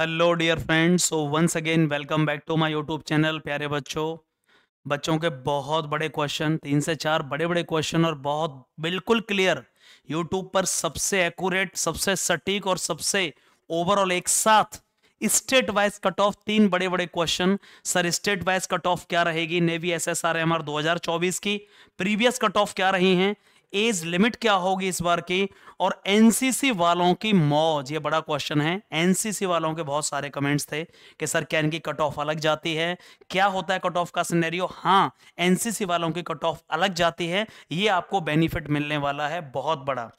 hello dear friends so once again welcome back to my YouTube channel प्यारे बच्चों बच्चों के बहुत बड़े क्वेश्चन तीन से चार बड़े बड़े क्वेश्चन और बहुत बिल्कुल क्लियर यूट्यूब पर सबसे एक्यूरेट सबसे सटीक और सबसे ओवरऑल एक साथ स्टेट वाइज कट ऑफ तीन बड़े बड़े question sir state wise cut off क्या रहेगी navy S S R M R दो हजार चौबीस की प्रीवियस कट ऑफ क्या रही हैं एज लिमिट क्या होगी इस बार की और एनसीसी वालों की मौज ये बड़ा क्वेश्चन है एनसीसी वालों के बहुत सारे कमेंट्स थे कि सर क्या इनकी कट ऑफ अलग जाती है क्या होता है कट ऑफ का सिनेरियो हाँ एनसीसी वालों की कट ऑफ अलग जाती है ये आपको बेनिफिट मिलने वाला है बहुत बड़ा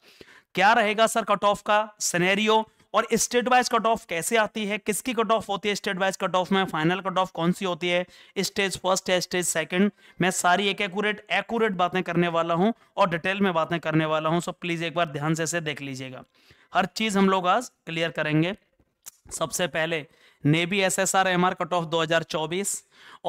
क्या रहेगा सर कट ऑफ का सिनेरियो और स्टेट वाइज कट ऑफ कैसे आती है किसकी कट ऑफ होती है स्टेट वाइज कट ऑफ में फाइनल कट ऑफ कौन सी होती है स्टेज फर्स्ट है स्टेज सेकंड मैं सारी एक एकूरेट एकूरेट बातें करने वाला हूं और डिटेल में बातें करने वाला हूं सो प्लीज़ एक बार ध्यान से देख लीजिएगा हर चीज़ हम लोग आज क्लियर करेंगे सबसे पहले navy S S R M R cut off दो हजार चौबीस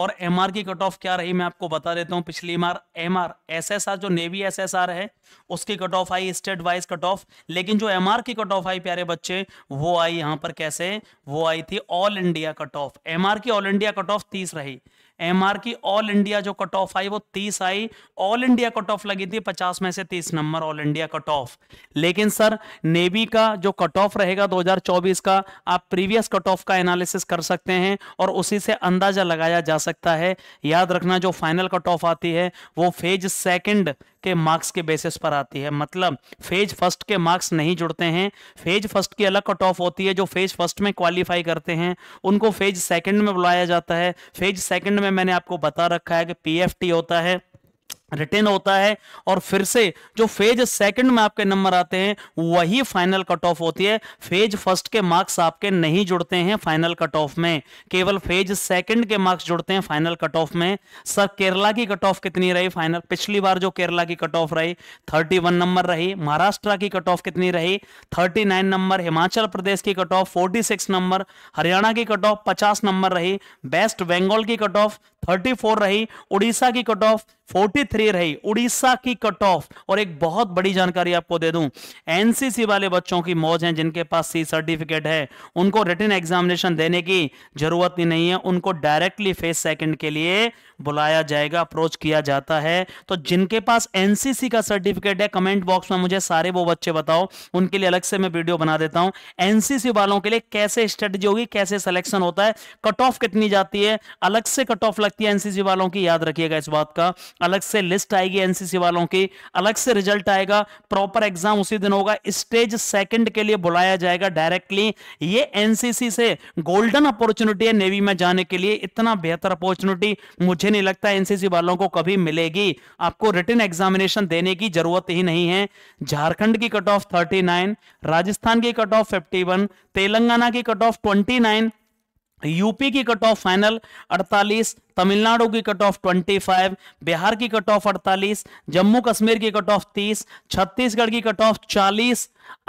और एम आर की कट ऑफ क्या रही मैं आपको बता देता हूँ पिछली बार M R S S R जो नेवी एस एस आर है उसकी कट ऑफ आई स्टेट वाइज कट ऑफ लेकिन जो एम आर की कट ऑफ आई प्यारे बच्चे वो आई यहाँ पर कैसे वो आई थी all India cut off M R की ऑल इंडिया कट ऑफ तीस रही एम आर की ऑल इंडिया जो कट ऑफ आई वो तीस आई ऑल इंडिया कट ऑफ लगी थी पचास में से तीस नंबर ऑल इंडिया कट ऑफ लेकिन सर नेवी का जो कट ऑफ रहेगा दो हजार चौबीस का आप प्रीवियस कट ऑफ का एनालिस एनालिसिस कर सकते हैं और उसी से अंदाजा लगाया जा सकता है याद रखना जो फाइनल कट ऑफ आती है वो फेज सेकंड के मार्क्स के बेसिस पर आती है मतलब फेज फर्स्ट के मार्क्स नहीं जुड़ते हैं फेज फर्स्ट की अलग कट ऑफ होती है जो फेज फर्स्ट में क्वालिफाई करते हैं उनको फेज सेकंड में बुलाया जाता है फेज सेकंड में मैंने आपको बता रखा है कि पीएफटी होता है रिटेन होता है और फिर से जो फेज सेकंड में आपके नंबर आते हैं वही फाइनल कट ऑफ होती है फेज फर्स्ट के मार्क्स आपके नहीं जुड़ते हैं फाइनल कट ऑफ में केवल फेज सेकंड के मार्क्स जुड़ते हैं फाइनल कट ऑफ में सर केरला की कट ऑफ कितनी रही फाइनल पिछली बार जो केरला की कट ऑफ रही थर्टी नंबर रही महाराष्ट्र की कट ऑफ कितनी रही थर्टी नंबर हिमाचल प्रदेश की cut off forty number Haryana की कट ऑफ पचास नंबर रही वेस्ट बंगाल की कट ऑफ 34 रही उड़ीसा की कट ऑफ 43 रही उड़ीसा की कट ऑफ और एक बहुत बड़ी जानकारी आपको दे दूं एनसीसी वाले बच्चों की मौज है जिनके पास सी सर्टिफिकेट है उनको रिटर्न एग्जामिनेशन देने की जरूरत ही नहीं है उनको डायरेक्टली फेस सेकंड के लिए बुलाया जाएगा अप्रोच किया जाता है तो जिनके पास एनसीसी का सर्टिफिकेट है कमेंट बॉक्स में मुझे सारे वो बच्चे बताओ उनके लिए अलग से मैं वीडियो बना देता हूं एनसीसी वालों के लिए कैसे स्ट्रेटजी होगी कैसे सिलेक्शन होता है कट ऑफ कितनी जाती है अलग से कट ऑफ लगती सकती है एनसीसी वालों की याद रखिएगा इस बात का अलग से लिस्ट आएगी एनसीसी वालों की अलग से रिजल्ट आएगा प्रॉपर एग्जाम उसी दिन होगा स्टेज सेकंड के लिए बुलाया जाएगा डायरेक्टली ये एनसीसी से गोल्डन अपॉर्चुनिटी है नेवी में जाने के लिए इतना बेहतर अपॉर्चुनिटी मुझे नहीं लगता एनसीसी वालों को कभी मिलेगी आपको रिटर्न एग्जामिनेशन देने की जरूरत ही नहीं है झारखंड की कट ऑफ थर्टी राजस्थान की कट ऑफ फिफ्टी तेलंगाना की कट ऑफ ट्वेंटी यूपी की कट ऑफ फाइनल 48 तमिलनाडु की कट ऑफ 25 बिहार की कट ऑफ 48 जम्मू कश्मीर की कट ऑफ 30 छत्तीसगढ़ की कट ऑफ 40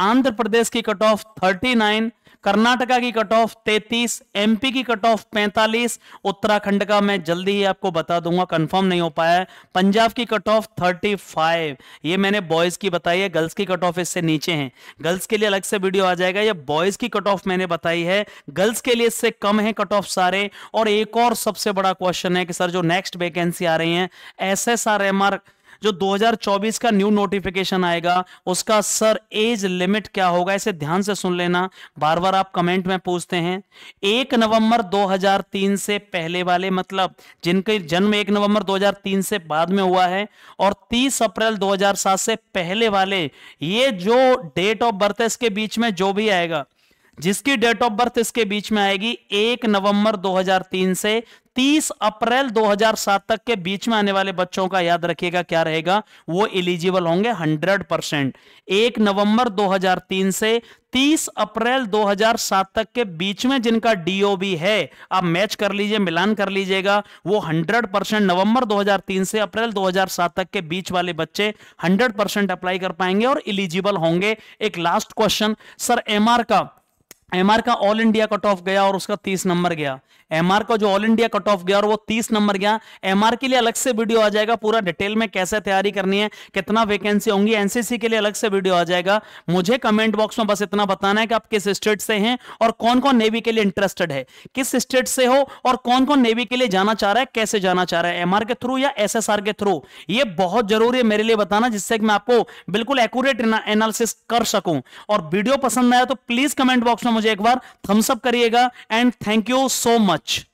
आंध्र प्रदेश की कट ऑफ 39 कर्नाटका की कट ऑफ तैतीस एमपी की कट ऑफ पैंतालीस उत्तराखंड का मैं जल्दी ही आपको बता दूंगा कंफर्म नहीं हो पाया पंजाब की कट ऑफ थर्टी फाइव ये मैंने बॉयज की बताई है गर्ल्स की कट ऑफ इससे नीचे है गर्ल्स के लिए अलग से वीडियो आ जाएगा यह बॉयज की कट ऑफ मैंने बताई है गर्ल्स के लिए इससे कम है कट ऑफ सारे और एक और सबसे बड़ा क्वेश्चन है कि सर जो नेक्स्ट वेकेंसी आ रही है S S R M R जो 2024 का न्यू नोटिफिकेशन आएगा उसका सर एज लिमिट क्या होगा इसे ध्यान से सुन लेना बार बार आप कमेंट में पूछते हैं एक नवंबर 2003 से पहले वाले मतलब जिनके जन्म एक नवंबर 2003 से बाद में हुआ है और 30 अप्रैल 2007 से पहले वाले ये जो डेट ऑफ बर्थ है इसके बीच में जो भी आएगा जिसकी डेट ऑफ बर्थ इसके बीच में आएगी एक नवंबर 2003 से 30 अप्रैल 2007 तक के बीच में आने वाले बच्चों का याद रखिएगा क्या रहेगा वो इलिजिबल होंगे 100 परसेंट एक नवंबर 2003 से 30 अप्रैल 2007 तक के बीच में जिनका डीओबी है आप मैच कर लीजिए मिलान कर लीजिएगा वो 100 परसेंट नवंबर 2003 से अप्रैल 2007 तक के बीच वाले बच्चे 100 परसेंट अप्लाई कर पाएंगे और इलिजिबल होंगे एक लास्ट क्वेश्चन सर एमआर का एमआर का ऑल इंडिया कट ऑफ गया और उसका तीस नंबर गया एमआर का जो ऑल इंडिया कट ऑफ गया और वो तीस नंबर गया एमआर के लिए अलग से वीडियो आ जाएगा पूरा डिटेल में कैसे तैयारी करनी है कितना वैकेंसी होंगी एनसीसी के लिए अलग से वीडियो आ जाएगा मुझे कमेंट बॉक्स में बस इतना बताना है कि आप किस स्टेट से हैं और कौन कौन नेवी के लिए इंटरेस्टेड है किस स्टेट से हो और कौन कौन नेवी के लिए जाना चाह रहा है कैसे जाना चाह रहा है एमआर के थ्रू या एस के थ्रू ये बहुत जरूरी है मेरे लिए बताना जिससे मैं आपको बिल्कुल एक्यूरेट एनालिसिस कर सकूं और वीडियो पसंद आया तो प्लीज कमेंट बॉक्स में मुझे एक बार थम्सअप करिएगा and thank you so much much